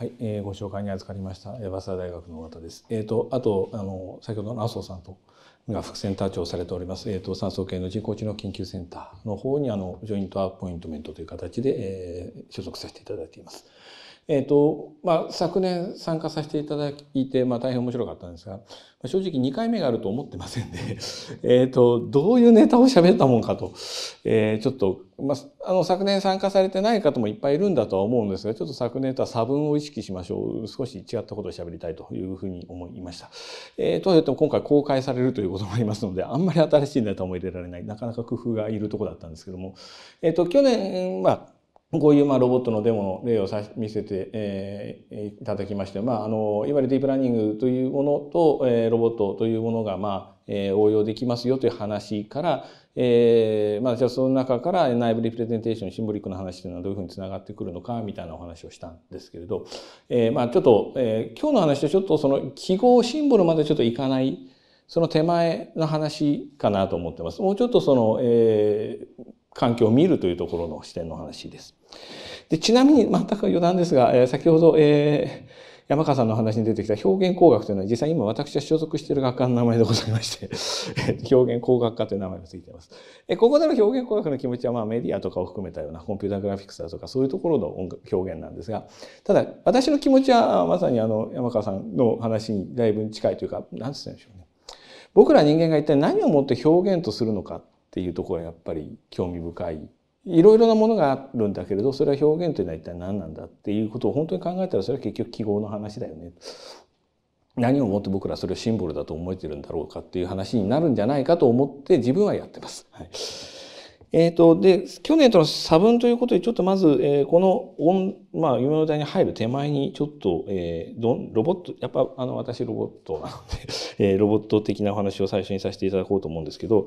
はい、えー、ご紹介に預かりました早稲田大学の方です。えっ、ー、とあとあの先ほどの麻生さんとが副センター長されております、えーと、と酸素系の人工知能研究センターの方にあのジョイントアポイントメントという形で、えー、所属させていただいています。えっ、ー、と、まあ、昨年参加させていただいて、まあ、大変面白かったんですが、まあ、正直2回目があると思ってませんで、えっと、どういうネタを喋ったもんかと、えー、ちょっと、まあ、あの、昨年参加されてない方もいっぱいいるんだとは思うんですが、ちょっと昨年とは差分を意識しましょう。少し違ったことを喋りたいというふうに思いました。えー、とはいっても今回公開されるということもありますので、あんまり新しいネタも入れられない、なかなか工夫がいるとこだったんですけども、えっ、ー、と、去年、まあ、こういうまあロボットのデモの例をさ見せて、えー、いただきまして、まあ、あのいわゆるディープラーニングというものと、えー、ロボットというものが、まあえー、応用できますよという話から、えーまあ、じゃあその中から内部リプレゼンテーションシンボリックの話というのはどういうふうにつながってくるのかみたいなお話をしたんですけれど、えーまあ、ちょっと、えー、今日の話とちょっとその記号シンボルまでちょっといかない。その手前の話かなと思ってます。もうちょっとその、えー、環境を見るというところの視点の話です。でちなみに、全く余談ですが、え先ほど、えー、山川さんの話に出てきた表現工学というのは実際今私が所属している学科の名前でございまして 表現工学科という名前がついています。ここでの表現工学の気持ちはまあメディアとかを含めたようなコンピューターグラフィックスだとかそういうところの表現なんですが、ただ私の気持ちはまさにあの山川さんの話にだいぶ近いというか、なんつうんでしょうね。僕ら人間が一体何をもって表現とするのかっていうところがやっぱり興味深いいろいろなものがあるんだけれどそれは表現というのは一体何なんだっていうことを本当に考えたらそれは結局記号の話だよね何をもって僕らそれをシンボルだと思えてるんだろうかっていう話になるんじゃないかと思って自分はやってます。はいえっ、ー、と、で、去年との差分ということで、ちょっとまず、えー、この音、まあ、夢の歌に入る手前に、ちょっと、えー、どロボット、やっぱ、あの、私、ロボットなので、えー、ロボット的なお話を最初にさせていただこうと思うんですけど、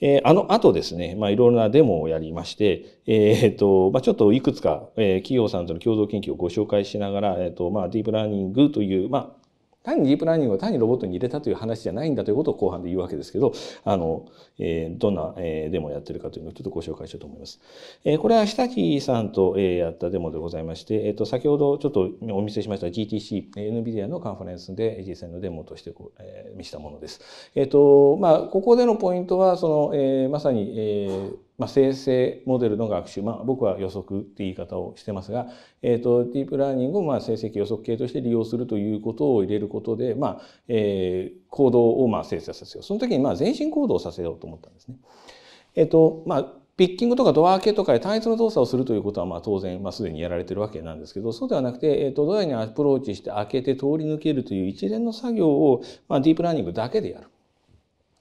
えー、あの後ですね、まあ、いろいろなデモをやりまして、えっ、ー、と、まあ、ちょっといくつか、えー、企業さんとの共同研究をご紹介しながら、えっ、ー、と、まあ、ディープラーニングという、まあ、単にディープラーニングを単にロボットに入れたという話じゃないんだということを後半で言うわけですけど、あの、えー、どんな、えー、デモをやってるかというのをちょっとご紹介しようと思います。えー、これは日立さんと、えー、やったデモでございまして、えっ、ー、と、先ほどちょっとお見せしました GTC、NVIDIA のカンファレンスで実際のデモとしてこう、えー、見せたものです。えっ、ー、と、まあ、ここでのポイントは、その、えー、まさに、えーまあ、生成モデルの学習、まあ、僕は予測って言い方をしてますが、えーと、ディープラーニングをまあ成績予測系として利用するということを入れることで、まあえー、行動をまあ生成させようその時にまあ全身行動をさせようと思ったんですね。えーとまあ、ピッキングとかドア開けとかで単一の動作をするということはまあ当然まあすでにやられてるわけなんですけどそうではなくて、えーと、とドアにアプローチして開けて通り抜けるという一連の作業をまあディープラーニングだけでやる。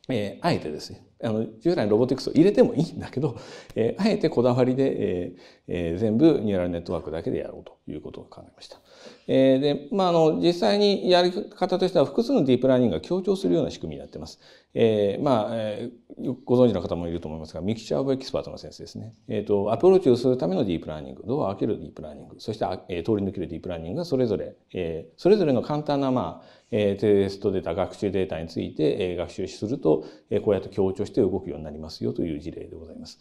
えー、あえてですねあの従来のロボティクスを入れてもいいんだけど、えー、あえてこだわりで、えーえー、全部ニューラルネットワークだけでやろうということを考えました。えー、で、まあ、あの、実際にやり方としては複数のディープラーニングが強調するような仕組みになっています。えー、まあ、えー、ご存知の方もいると思いますが、ミキチャーオブエキスパートの先生ですね。えっ、ー、と、アプローチをするためのディープラーニング、ドアを開けるディープラーニング、そして、えー、通り抜けるディープラーニングがそれぞれ、えー、それぞれの簡単な、まあ、えー、テストデータ、学習データについて、えー、学習すると、えー、こうやって強調してとして動くようになりますよという事例でございます。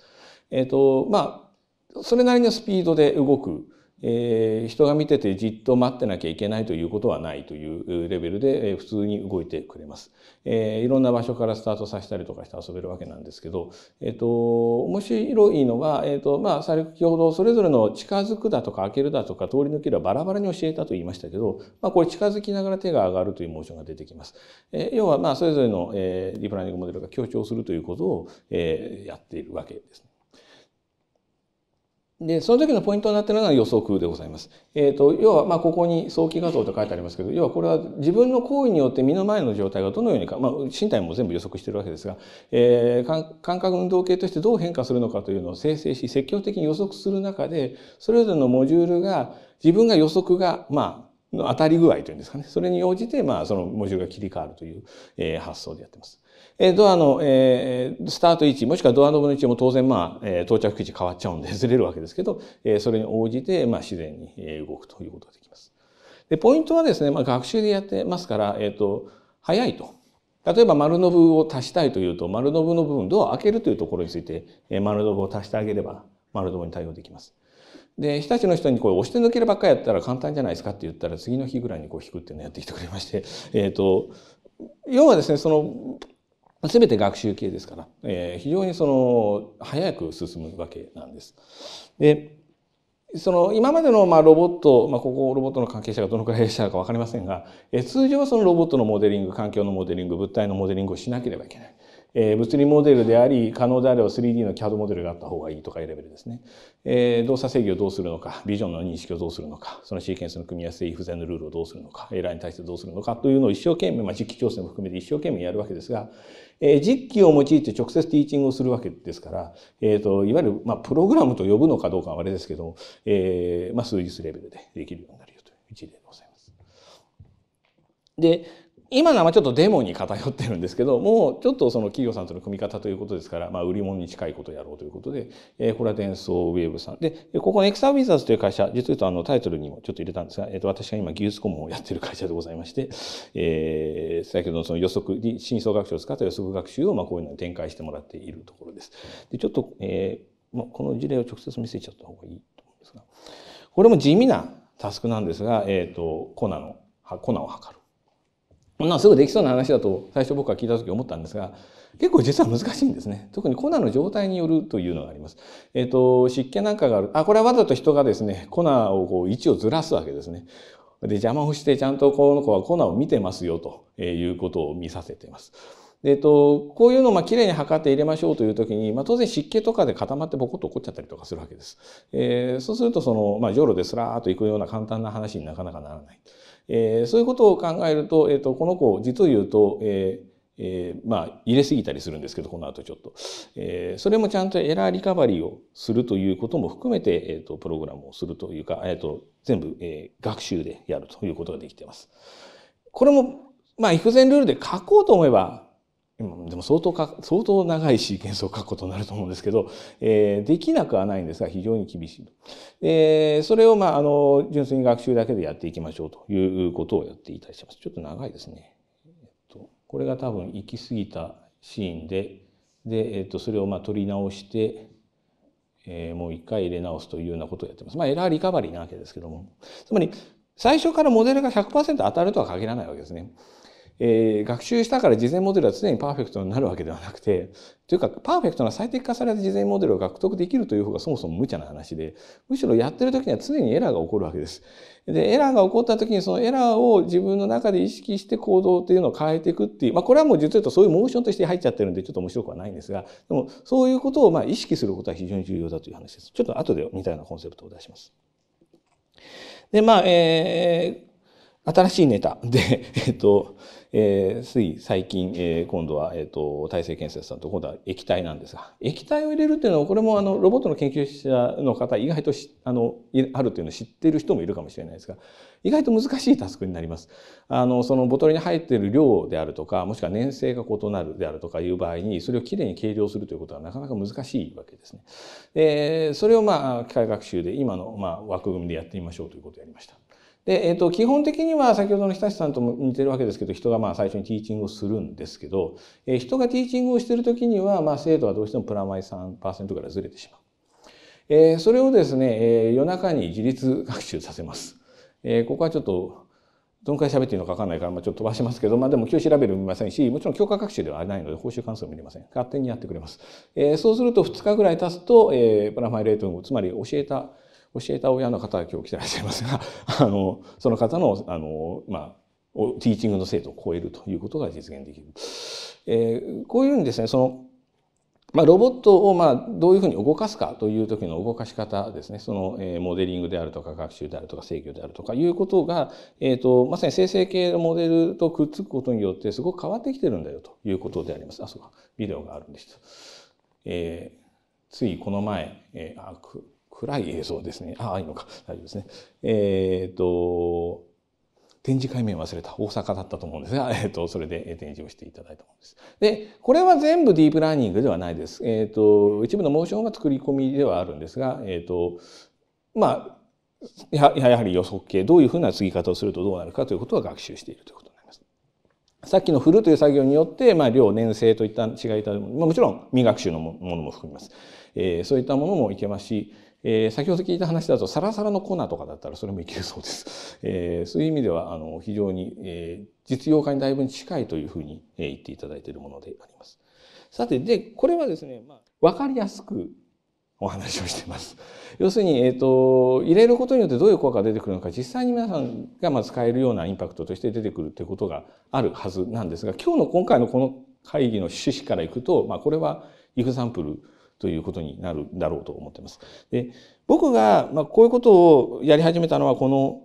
えっ、ー、と、まあ、それなりのスピードで動くえー、人が見ててじっと待ってなきゃいけないということはないというレベルで、え普通に動いてくれます、えー。いろんな場所からスタートさせたりとかして遊べるわけなんですけど、えっ、ー、と、面白いのは、えっ、ー、と、まあ、先ほどそれぞれの近づくだとか開けるだとか通り抜けるはバラバラに教えたと言いましたけど、まあ、これ近づきながら手が上がるというモーションが出てきます。えー、要は、まあ、それぞれの、えー、リプラニングモデルが強調するということを、えー、やっているわけですね。でその時のポイントになっているのが予測でございます。えーと、要はまあここに早期画像と書いてありますけど要はこれは自分の行為によって身の前の状態がどのようにか、まあ、身体も全部予測しているわけですが、えー、感覚運動系としてどう変化するのかというのを生成し積極的に予測する中でそれぞれのモジュールが自分が予測がまあの当たり具合というんですかねそれに応じてまあそのモジュールが切り替わるという、え発想でやってます。えドアの、えー、スタート位置、もしくはドアノブの位置も当然、まあ、え到着位置変わっちゃうんで ずれるわけですけど、えそれに応じて、まあ、自然に動くということができます。で、ポイントはですね、まあ、学習でやってますから、えっ、と、早いと。例えば丸ノブを足したいというと、丸ノブの部分、ドアを開けるというところについて、丸ノブを足してあげれば、丸ノブに対応できます。で、日立の人にこれ押して抜けるばっかりやったら簡単じゃないですかって言ったら、次の日ぐらいにこう引くっていうのをやってきてくれまして、えっ、ー、と、要はですね、その、まあ、全て学習系ですから、えー、非常にその早く進むわけなんです。でその今までのまあロボット、まあ、ここロボットの関係者がどのくらいいらっしゃるか分かりませんが、えー、通常はそのロボットのモデリング環境のモデリング物体のモデリングをしなければいけない。えー、物理モデルであり可能であれば 3D の CAD モデルがあった方がいいとかいうレベルですね、えー、動作制御をどうするのかビジョンの認識をどうするのかそのシーケンスの組み合わせ不全のルールをどうするのかエラーに対してどうするのかというのを一生懸命、まあ、実機調整も含めて一生懸命やるわけですが、えー、実機を用いて直接ティーチングをするわけですから、えーと、いわゆる、まあ、プログラムと呼ぶのかどうかはあれですけどえーまあ、数日レベルでできるようになるよという一例でございます。で今のはちょっとデモに偏ってるんですけどもうちょっとその企業さんとの組み方ということですから、まあ、売り物に近いことをやろうということで、えー、これは伝送ウェーブさんでここのエクサビザーズという会社実は言うとあのタイトルにもちょっと入れたんですが、えー、と私が今技術顧問をやってる会社でございまして、えー、先ほどのその予測深層学習を使った予測学習をまあこういうのに展開してもらっているところです。でちょっと、えーまあ、この事例を直接見せちゃった方がいいと思うんですがこれも地味なタスクなんですが、えーと、と粉の粉を測る。こんなすぐできそうな話だと最初僕は聞いた時思ったんですが、結構実は難しいんですね。特に粉の状態によるというのがあります。えっ、ー、と、湿気なんかがある。あ、これはわざと人がですね、粉をこう位置をずらすわけですね。で、邪魔をしてちゃんとこの子は粉を見てますよということを見させています。えっ、と、こういうのをまあきれいに測って入れましょうというときに、まあ、当然湿気とかで固まってボコッと起こっちゃったりとかするわけです。えー、そうするとその、まあ、ジョロですらーっといくような簡単な話になかなかならない。えー、そういうことを考えると,、えーと、この子実を言うと、えーえー、まあ入れすぎたりするんですけどこの後ちょっと、えー、それもちゃんとエラーリカバリーをするということも含めて、えーと、プログラムをするというか、えーと、全部、えー、学習でやるということができています。これもまあ、if ルールで書こうと思えば今でも相当か相当長いシーケンスを書くことになると思うんですけど、えー、できなくはないんですが非常に厳しいと。えー、それを、まあ、あの純粋に学習だけでやっていきましょうということをやっていたりします。ちょっと長いですね。えっと、これが多分行き過ぎたシーンでで、えっと、それをまあ取り直して、えー、もう一回入れ直すというようなことをやってます。まあ、エラーリカバリーなわけですけどもつまり最初からモデルが100%当たるとは限らないわけですね。えー、学習したから事前モデルは常にパーフェクトになるわけではなくて、というか、パーフェクトな最適化された事前モデルを獲得できるという方がそもそも無茶な話で、むしろやってる時には常にエラーが起こるわけです。で、エラーが起こった時にそのエラーを自分の中で意識して行動というのを変えていくっていう、まあこれはもう実は言うとそういうモーションとして入っちゃってるんでちょっと面白くはないんですが、でもそういうことをまあ意識することは非常に重要だという話です。ちょっと後で似たようなコンセプトを出します。で、まあ、えー新しいネタで、えっと、えー、つい最近、えー、今度は、えっ、ー、と、体制建設さんと今度は液体なんですが、液体を入れるっていうのは、これもあの、ロボットの研究者の方、意外とあの、あるっていうのを知っている人もいるかもしれないですが、意外と難しいタスクになります。あの、そのボトルに入っている量であるとか、もしくは粘性が異なるであるとかいう場合に、それをきれいに計量するということはなかなか難しいわけですね。えー、それをまあ、機械学習で今のまあ、枠組みでやってみましょうということをやりました。で、えっ、ー、と、基本的には先ほどの日立さんとも似てるわけですけど、人がまあ最初にティーチングをするんですけど、えー、人がティーチングをしてるときには、まあ生徒はどうしてもプラマイ3%からずれてしまう。えー、それをですね、えー、夜中に自立学習させます。えー、ここはちょっと、どのくらい喋っていいのか分かんないから、まあ、ちょっと飛ばしますけど、まあ、でも今日調べる見ませんし、もちろん教科学習ではないので、報酬関数も見れません。勝手にやってくれます。えー、そうすると2日ぐらい経つと、えー、プラマイレートつまり教えた教えた親の方が今日来てらっしゃいますが、あの、その方の、あの、まあ、ティーチングの生度を超えるということが実現できる。えー、こういうふうにですね、その、まあ、ロボットをまあどういうふうに動かすかという時の動かし方ですね、その、えー、モデリングであるとか学習であるとか制御であるとかいうことが、えーと、まさに生成系のモデルとくっつくことによってすごく変わってきてるんだよということであります。あ、そうか、ビデオがあるんです。えー、ついこの前、えー、あく暗い映像ですね。ああ、いいのか。大丈夫ですね。えっ、ー、と、展示会面忘れた。大阪だったと思うんですが、えっ、ー、と、それで展示をしていただいたものです。で、これは全部ディープラーニングではないです。えっ、ー、と、一部のモーションが作り込みではあるんですが、えっ、と、まあ、ややはり予測系、どういうふうな継ぎ方をするとどうなるかということは学習しているということになります。さっきの振るという作業によって、まあ、量、粘性といった違いたもの、もちろん未学習のものも含みます。えー、そういったものもいけますし、えー、先ほど聞いた話だとサラサラの粉とかだったらそれもいけるそうです。えー、そういう意味ではあの非常に、えー、実用化にだいぶ近いというふうに、えー、言っていただいているものであります。さてでこれはですね、まあ、わかりやすくお話をしてます。要するに、えーと、と入れることによってどういう効果が出てくるのか実際に皆さんがまあ使えるようなインパクトとして出てくるということがあるはずなんですが今日の今回のこの会議の趣旨からいくと、まあ、これはイフサンプルということになるだろうと思ってます。で僕が、まこういうことをやり始めたのはこの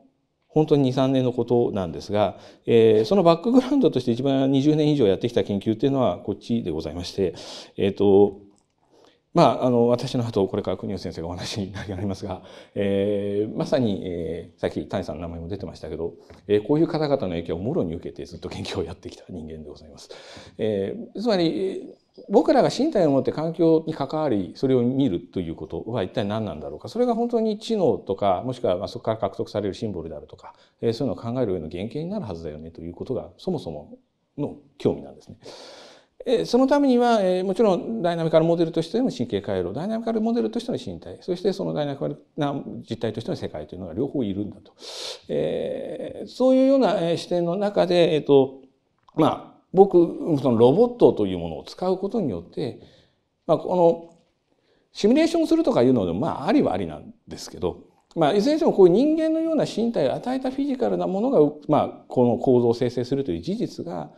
本当に23年のことなんですが、えー、そのバックグラウンドとして一番20年以上やってきた研究っていうのはこっちでございまして、えーとまあ、あの私の後これから国吉先生がお話になりますが、えー、まさに、えー、さっき谷さんの名前も出てましたけど、えこういう方々の影響をもろに受けてずっと研究をやってきた人間でございます。えつまり僕らが身体を持って環境に関わりそれを見るということは一体何なんだろうかそれが本当に知能とかもしくはそこから獲得されるシンボルであるとか、えそういうのを考える上の原型になるはずだよねということがそもそもの興味なんですね。えそのためには、えもちろんダイナミカルモデルとしての神経回路ダイナミカルモデルとしての身体そしてそのダイナミカルな実態としての世界というのが両方いるんだと、えそういうような視点の中で、えっとまあ、僕そのロボットというものを使うことによって、まあ、このシミュレーションするとかいうのでもまあありはありなんですけど、まあ、いずれにしてもこういう人間のような身体を与えたフィジカルなものが、まあ、この構造を生成するという事実が、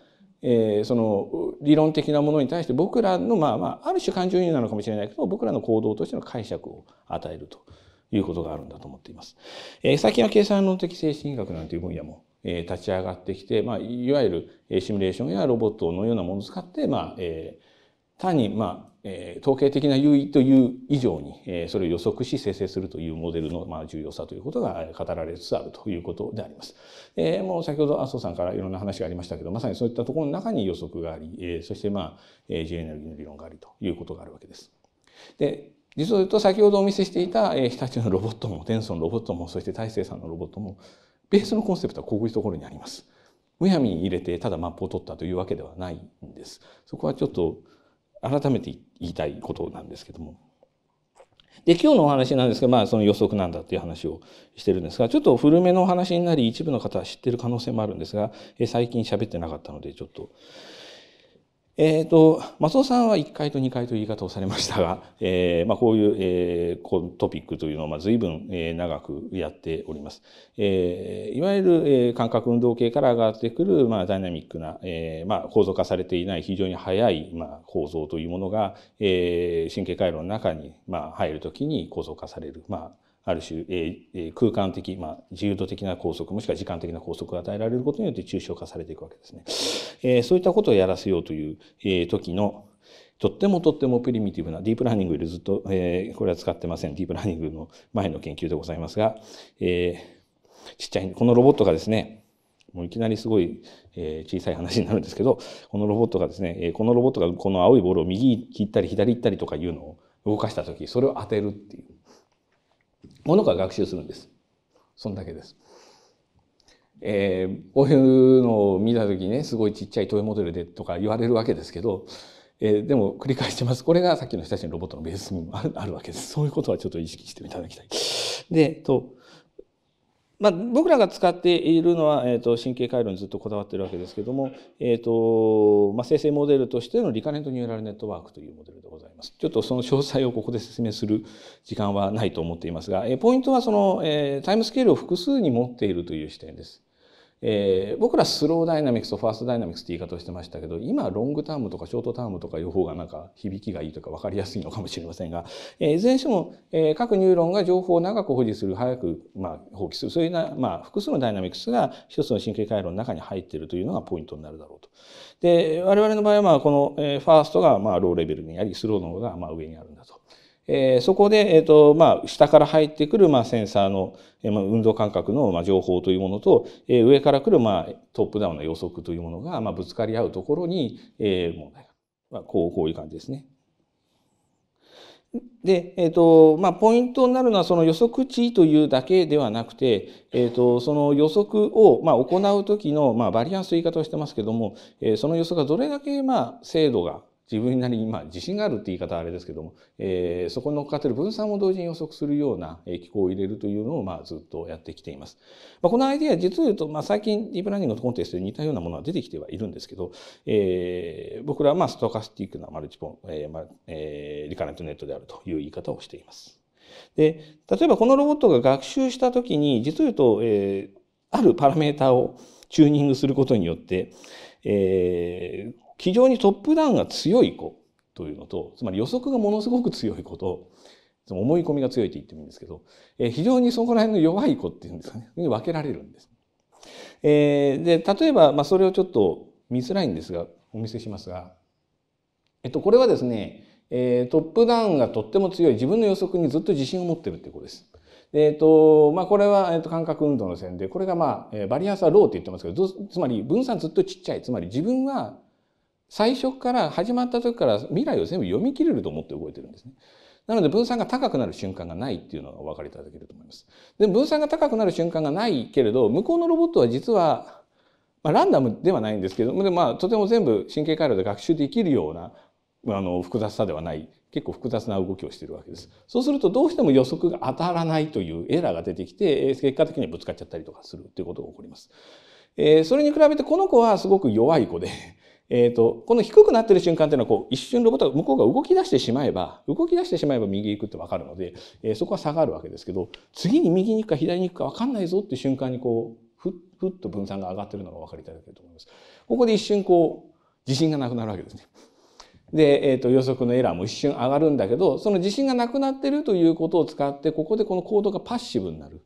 えー、その理論的なものに対して僕らのまあまあある種感情移入なのかもしれないけど僕らの行動としての解釈を与えるということがあるんだと思っています。えー、最近は計算論的精神学なんていう分野も立ち上がってきて、まあ、いわゆるシミュレーションやロボットのようなものを使って、まあ、えー、単に、まあ、えー、統計的な優位という以上に、えー、それを予測し生成するというモデルの、まあ、重要さということが語られつつあるということであります。えー、もう先ほど麻生さんからいろんな話がありましたけど、まさにそういったところの中に予測があり、えー、そして、まあ、G エネルギーの理論がありということがあるわけです。で実を言うと先ほどお見せしていた、えー、日立のロボットもテンソンのロボットもそして大成さんのロボットもベースのコンセプトはこういうところにあります。むやみに入れてただマップを取ったというわけではないんです。そこはちょっと改めて言いたいことなんですけども。で今日のお話なんですが、まあ、その予測なんだという話をしてるんですがちょっと古めのお話になり一部の方は知ってる可能性もあるんですが、え最近喋ってなかったのでちょっとえーと、松尾さんは1回と2回という言い方をされましたが、えーまあ、こういう、えー、こうトピックというのを、まあ、随分、えー、長くやっております。えー、いわゆる、えー、感覚運動系から上がってくる、まあ、ダイナミックな、えーまあ、構造化されていない非常に速い、まあ、構造というものが、えー、神経回路の中に、まあ、入るときに構造化される。まあある種、えー、空間的、まあ、自由度的な拘束もしくは時間的な拘束が与えられることによって抽象化されていくわけですね。えー、そういったことをやらせようという、えー、時のとってもとってもプリミティブなディープラーニングよりずっと、えー、これは使ってませんディープラーニングの前の研究でございますが、えー、ちっちゃいこのロボットがですねもういきなりすごい、え小さい話になるんですけどこのロボットがですね、えこのロボットがこの青いボールを右行ったり左行ったりとかいうのを動かした時それを当てるっていうものから学習するんです。そんだけです。えー、こういうのを見た時にね、すごいちっちゃいトイモデルでとか言われるわけですけど、えー、でも繰り返してます。これがさっきの人たちのロボットのベースにもあるわけです。そういうことはちょっと意識していただきたい。で、と、まあ、僕らが使っているのは、えー、と神経回路にずっとこだわってるわけですけども、えーとまあ、生成モデルとしてのリカレントニューラルネットワークというモデルでございます。ちょっとその詳細をここで説明する時間はないと思っていますが、えー、ポイントはその、えー、タイムスケールを複数に持っているという視点です。えー、僕らスローダイナミクスとファーストダイナミクスって言い方をしてましたけど今ロングタームとかショートタームとかいう方がなんか響きがいいとか分かりやすいのかもしれませんが、えー、いずれにしても、えー、各ニューロンが情報を長く保持する早く、まあ、放棄するそういうな、まあ、複数のダイナミクスが一つの神経回路の中に入っているというのがポイントになるだろうと。で我々の場合はまあこの、えー、ファーストがまあローレベルにありスローの方がまあ上にあるんだと。えー、そこで、えーとまあ、下から入ってくる、まあ、センサーの、えーまあ、運動感覚の、まあ、情報というものと、えー、上から来る、まあ、トップダウンの予測というものが、まあ、ぶつかり合うところに、えー、問題が、まあ、こうこういう感じですね。で、えーとまあ、ポイントになるのはその予測値というだけではなくて、えーと、とその予測を、まあ、行う時の、まあ、バリアンスという言い方をしてますけども、えー、その予測がどれだけ、まあ、精度が自分なりに、まあ、自信があるって言い方はあれですけども、えー、そこに乗っかってる分散も同時に予測するような機構を入れるというのを、まあ、ずっとやってきています。まあ、このアイデア、実を言うと、まあ、最近ディープラーニングのコンテストで似たようなものは出てきてはいるんですけど、えー、僕らは、まあ、ストカスティックなマルチポン、えーまあえー、リカレントネットであるという言い方をしています。で例えばこのロボットが学習した時に実を言うと、えー、あるパラメータをチューニングすることによって、えー、非常にトップダウンが強い子というのと、つまり予測がものすごく強い子と、思い込みが強いと言ってもいいんですけど、え非常にそこら辺の弱い子っていうんですかね、に分けられるんです。えー、で、例えば、まあ、それをちょっと見づらいんですが、お見せしますが、えっと、これはですね、えー、トップダウンがとっても強い、自分の予測にずっと自信を持ってるってことです。えっ、ー、と、まあ、これは、えっと、感覚運動の線で、これがまあ、バリアンスはローって言ってますけど、つまり分散ずっとちっちゃい。つまり自分は最初から始まった時から未来を全部読み切れると思って動いてるんですね。なので分散が高くなる瞬間がないっていうのがお分かりいただけると思います。で分散が高くなる瞬間がないけれど向こうのロボットは実は、まあ、ランダムではないんですけどで、まあ、とても全部神経回路で学習できるようなあの複雑さではない結構複雑な動きをしているわけです。そうするとどうしても予測が当たらないというエラーが出てきて結果的にぶつかっちゃったりとかするということが起こります。えー、それに比べてこの子はすごく弱い子でえっ、ー、と、この低くなってる瞬間っていうのは、こう、一瞬ロボットが向こうが動き出してしまえば、動き出してしまえば右行くってわかるので、えー、そこは下がるわけですけど、次に右に行くか左に行くかわかんないぞっていう瞬間に、こう、ふっ、ふっと分散が上がってるのが分かりいただけると思います。ここで一瞬、こう、自信がなくなるわけですね。で、えーと、予測のエラーも一瞬上がるんだけどその自信がなくなってるということを使ってここでこのコードがパッシブになる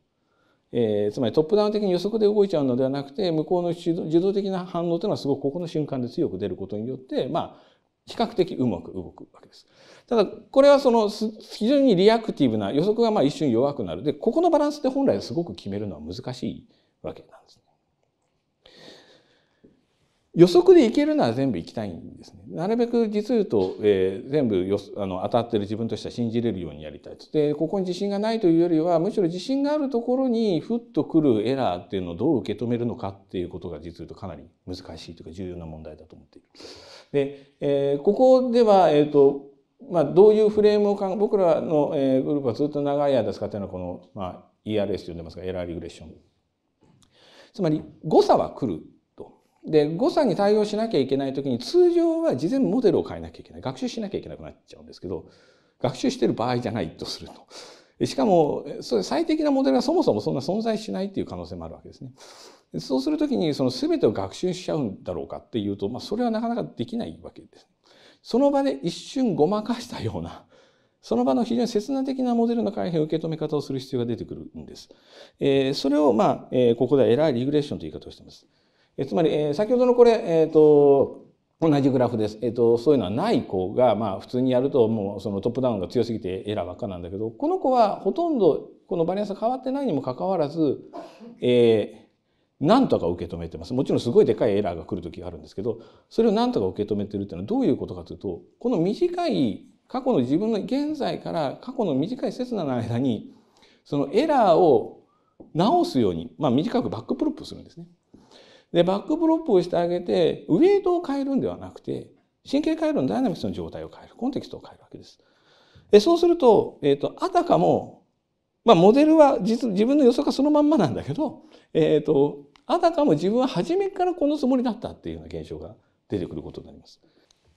えー、つまりトップダウン的に予測で動いちゃうのではなくて向こうの自動的な反応というのはすごくここの瞬間で強く出ることによってまあ比較的うまく動くわけです。ただこれはその非常にリアクティブな予測がまあ一瞬弱くなるでここのバランスって本来すごく決めるのは難しいわけなんです。予測でいけるなら全部行きたいんですね。なるべく実言うと、えー、全部よあの当たってる自分としては信じれるようにやりたいでここに自信がないというよりはむしろ自信があるところにふっとくるエラーっていうのをどう受け止めるのかっていうことが実言うとかなり難しいというか重要な問題だと思っている。で、えー、ここでは、えーとまあ、どういうフレームをか僕らの、えー、グループはずっと長い間使っているのはこの、まあ、ERS と呼んでますがエラーリグレッション。つまり誤差は来るで誤差に対応しなきゃいけない時に通常は事前モデルを変えなきゃいけない学習しなきゃいけなくなっちゃうんですけど学習してる場合じゃないとすると。しかもそれ最適なモデルはそもそもそんな存在しないっていう可能性もあるわけですね。そうするときにその全てを学習しちゃうんだろうかっていうと、まあ、それはなかなかできないわけです。その場で一瞬ごまかしたようなその場の非常に切な的なモデルの改変受け止め方をする必要が出てくるんです。えー、それを、まあえー、ここではエラーリグレッションという言い方をしています。えつまり、え先ほどのこれ、えーと、同じグラフです、えーと、そういうのはない子が、まあ、普通にやるともうそのトップダウンが強すぎてエラーばっかなんだけどこの子はほとんどこのバリアンス変わってないにもかかわらず、えー、なんとか受け止めてますもちろんすごいでかいエラーが来る時があるんですけどそれをなんとか受け止めてるっていうのはどういうことかというとこの短い過去の自分の現在から過去の短い刹那の間にそのエラーを直すように、まあ、短くバックプロップするんですね。で、バックブロップをしてあげて、ウェイトを変えるんではなくて、神経回路のダイナミクスの状態を変える、コンテキストを変えるわけです。でそうすると、えっ、ー、と、あたかも、まあ、モデルは実自分の予測はそのまんまなんだけど、えっ、ー、と、あたかも自分は初めからこのつもりだったっていうような現象が出てくることになります。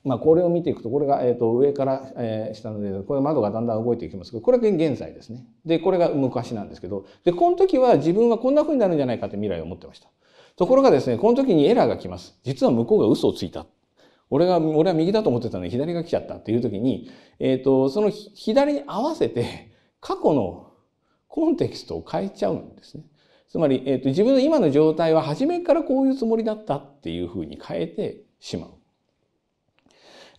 まあ、これを見ていくと、これが、えー、と上から、えー、下ので、これ窓がだんだん動いていきますけど、これが現在ですね。で、これが昔なんですけど、で、この時は自分はこんな風になるんじゃないかって未来を持ってました。ところがですね、この時にエラーが来ます。実は向こうが嘘をついた。俺が、俺は右だと思ってたのに左が来ちゃったっていう時に、えっ、ー、と、その左に合わせて過去のコンテキストを変えちゃうんですね。つまり、えっ、ー、と、自分の今の状態は初めからこういうつもりだったっていうふうに変えてしまう。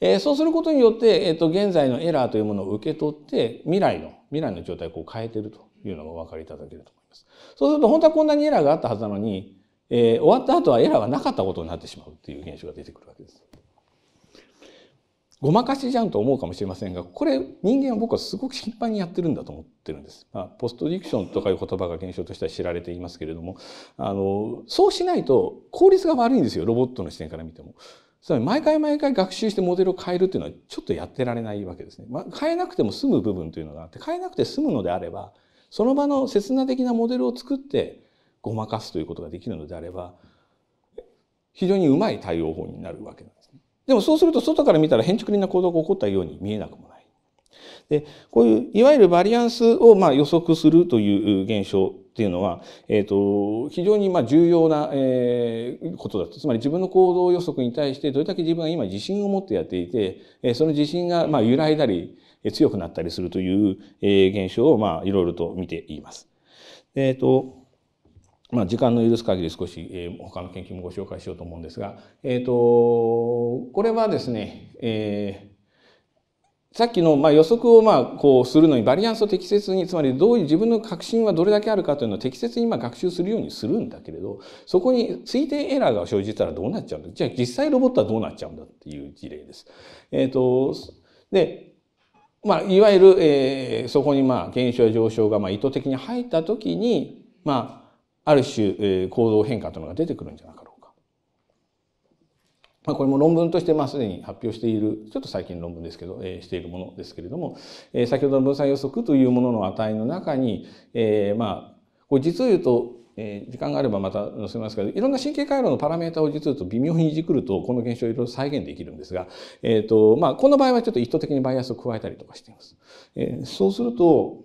えー、そうすることによって、えっ、ー、と、現在のエラーというものを受け取って未来の未来の状態をこう変えてるというのがお分かりいただけると思います。そうすると本当はこんなにエラーがあったはずなのにえー、終わった後はエラーがなかったことになってしまうという現象が出てくるわけです。ごまかしじゃんと思うかもしれませんがこれ人間は僕はすごく頻繁にやってるんだと思ってるんです。まあ、ポストディクションとかいう言葉が現象としては知られていますけれどもあのそうしないと効率が悪いんですよロボットの視点から見ても。つまり毎回毎回学習してモデルを変えるっていうのはちょっとやってられないわけですね。まあ、変えなくても済む部分というのがあって変えなくて済むのであればその場の刹那的なモデルを作ってごまかすということができるのであれば非常にうまい対応法になるわけなんですね。でもそうすると外から見たら変築的な行動が起こったように見えなくもない。でこういういわゆるバリアンスをまあ予測するという現象っていうのは、えーと、非常にまあ重要な、えー、ことだとつまり自分の行動予測に対してどれだけ自分が今自信を持ってやっていて、えその自信がまあ揺らいだり強くなったりするという、え現象をまあいろいろと見ています。えーとまあ、時間の許す限り少し、え他の研究もご紹介しようと思うんですが、えーと、これはですね、えー、さっきのまあ予測をまあこうするのにバリアンスを適切につまりどういう自分の確信はどれだけあるかというのを適切にまあ学習するようにするんだけれどそこに推定エラーが生じたらどうなっちゃうんだじゃあ実際ロボットはどうなっちゃうんだっていう事例です。えーと、とでまあ、いわゆる、えー、そこにまあ減少や上昇がまあ意図的に入った時に、まあ、ある種行動変化というのが出てくるんじゃなかろうか。まあ、これも論文としてまあすでに発表しているちょっと最近論文ですけど、えしているものですけれども、え先ほどの分散予測というものの値の中に、えー、まあこれ実を言うと、え時間があればまた載せますけどいろんな神経回路のパラメータを実を言うと微妙にいじくるとこの現象をいろいろ再現できるんですが、えーとまあ、この場合はちょっと意図的にバイアスを加えたりとかしています。えー、そうすると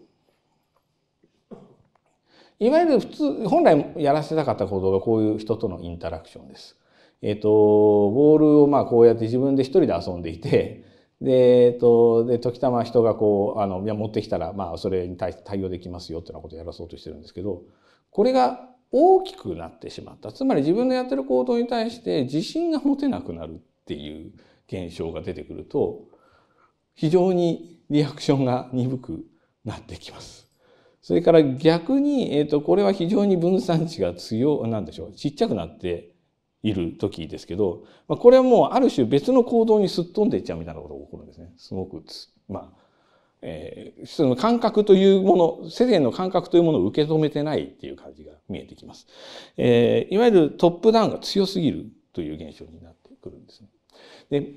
いわゆる普通、本来やらせたかった行動がこういう人とのインタラクションです。えっ、ー、と、ボールをまあこうやって自分で一人で遊んでいて、で、えっ、ー、と、で、時たま人がこう、あの、いや、持ってきたら、まあ、それに対して対応できますよっていうようなことをやらそうとしてるんですけど、これが大きくなってしまった。つまり自分のやってる行動に対して自信が持てなくなるっていう現象が出てくると、非常にリアクションが鈍くなってきます。それから逆に、えーと、これは非常に分散値が強なんでしょうちっちゃくなっている時ですけど、まあ、これはもうある種別の行動にすっ飛んでいっちゃうみたいなことが起こるんですね。すごくまあえー、その感覚というもの、世間の感覚というものを受け止めてないっていう感じが見えてきます。えー、いわゆるトップダウンが強すぎるという現象になってくるんですね。で、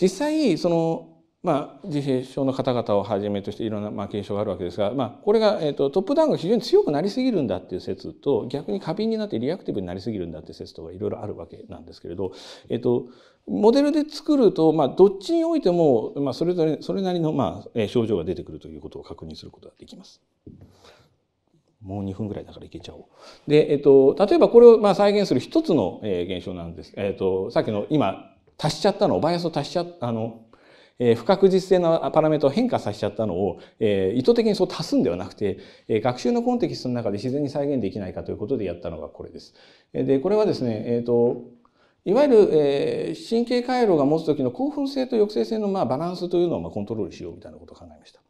実際、その、まあ、自閉症の方々をはじめとしていろんな、まあ、現象があるわけですが、まあ、これが、えーと、トップダウンが非常に強くなりすぎるんだっていう説と逆に過敏になってリアクティブになりすぎるんだっていう説とかいろいろあるわけなんですけれど、えーと、モデルで作ると、まあ、どっちにおいても、まあ、それぞれそれなりの、まあ、え症状が出てくるということを確認することができます。もう2分ぐらいだからいけちゃおう。で、えっ、ー、と、例えばこれをまあ再現する一つのえ現象なんです。えっ、ー、と、さっきの今足しちゃったのバイアスを足しちゃあのえ不確実性のパラメータを変化させちゃったのを、え意図的にそう足すんではなくて、え学習のコンテキストの中で自然に再現できないかということでやったのがこれです。で、これはですね、えっ、と、いわゆる、え神経回路が持つきの興奮性と抑制性の、まバランスというのを、まコントロールしようみたいなことを考えました。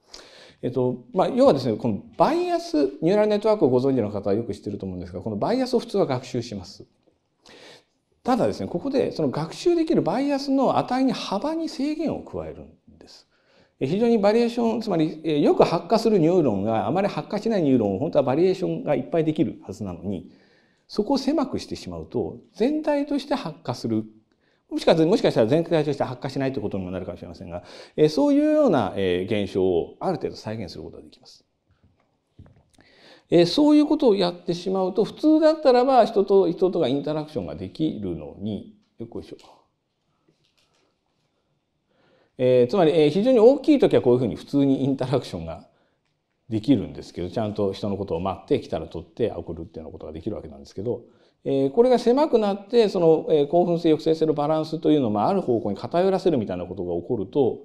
えっとまあ、要はですねこのバイアスニューラルネットワークをご存知の方はよく知ってると思うんですがこのバイアスを普通は学習します。ただですねここでその学習できるバイアスの値に幅に制限を加えるんです。非常にバリエーションつまりよく発火するニューロンがあまり発火しないニューロン本当はバリエーションがいっぱいできるはずなのにそこを狭くしてしまうと全体として発火するもしかもしかしたら全体として発火しないということにもなるかもしれませんがそういうような現象をある程度再現することができます。えそういうことをやってしまうと普通だったらば人と人とがインタラクションができるのによっこいしょ。えー、つまり、えー、非常に大きい時はこういうふうに普通にインタラクションができるんですけどちゃんと人のことを待って来たら取って送るっていうようなことができるわけなんですけど、えー、これが狭くなってその、えー、興奮性抑制性のバランスというのもある方向に偏らせるみたいなことが起こると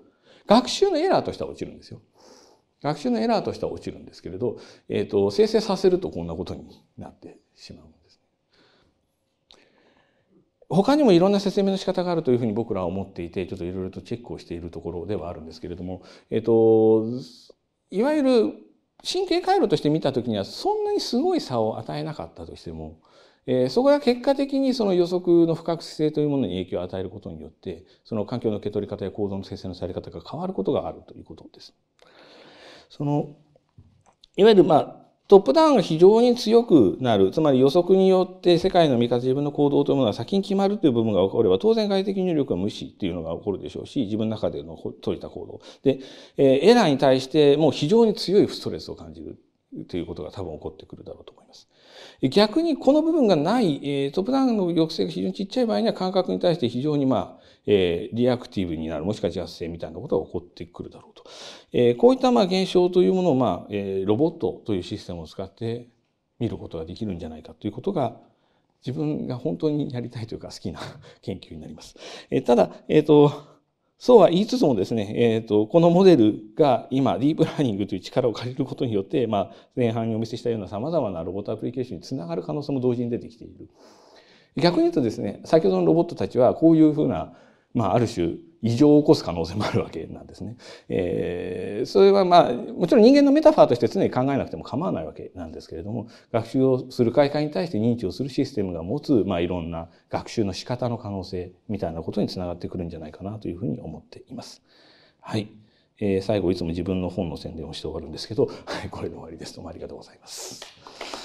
学習のエラーとしては落ちるんですよ。学習のエラーとしては落ちるんですけれど、えっ、ー、と、生成させるとこんなことになってしまうんです。他にもいろんな説明の仕方があるというふうに僕らは思っていて、ちょっといろいろとチェックをしているところではあるんですけれども、えっ、ー、と、いわゆる神経回路として見たときにはそんなにすごい差を与えなかったとしても、えー、そこが結果的にその予測の不確性というものに影響を与えることによって、その環境の受け取り方や行動の生成のされ方が変わることがあるということです。そのいわゆるまあトップダウンが非常に強くなるつまり予測によって世界の見方自分の行動というものが先に決まるという部分が起これば当然外的入力は無視っていうのが起こるでしょうし自分の中での閉じた行動で、えー、エラーに対してもう非常に強いストレスを感じるということが多分起こってくるだろうと思います。逆にこの部分がない、えー、トップダウンの抑制が非常にちっちゃい場合には感覚に対して非常にまあえー、リアクティブになる、もしくは自発性みたいなことが起こってくるだろうと。えー、こういったまあ現象というものを、まあえー、ロボットというシステムを使って見ることができるんじゃないかということが自分が本当にやりたいというか好きな研究になります。えー、ただ、えっ、と、そうは言いつつもですね、えーと、とこのモデルが今ディープラーニングという力を借りることによって、まあ、前半にお見せしたようなさまざまなロボットアプリケーションにつながる可能性も同時に出てきている。逆に言うとですね先ほどのロボットたちはこういうふうなまあ、ある種異常を起こす可能性もあるわけなんですね。えー、それはまあ、もちろん人間のメタファーとして常に考えなくても構わないわけなんですけれども、学習をする開会に対して認知をするシステムが持つ、まあ、いろんな学習の仕方の可能性みたいなことにつながってくるんじゃないかなというふうに思っています。はい。えー、最後、いつも自分の本の宣伝をして終わるんですけど、はい、これで終わりです。どうもありがとうございます。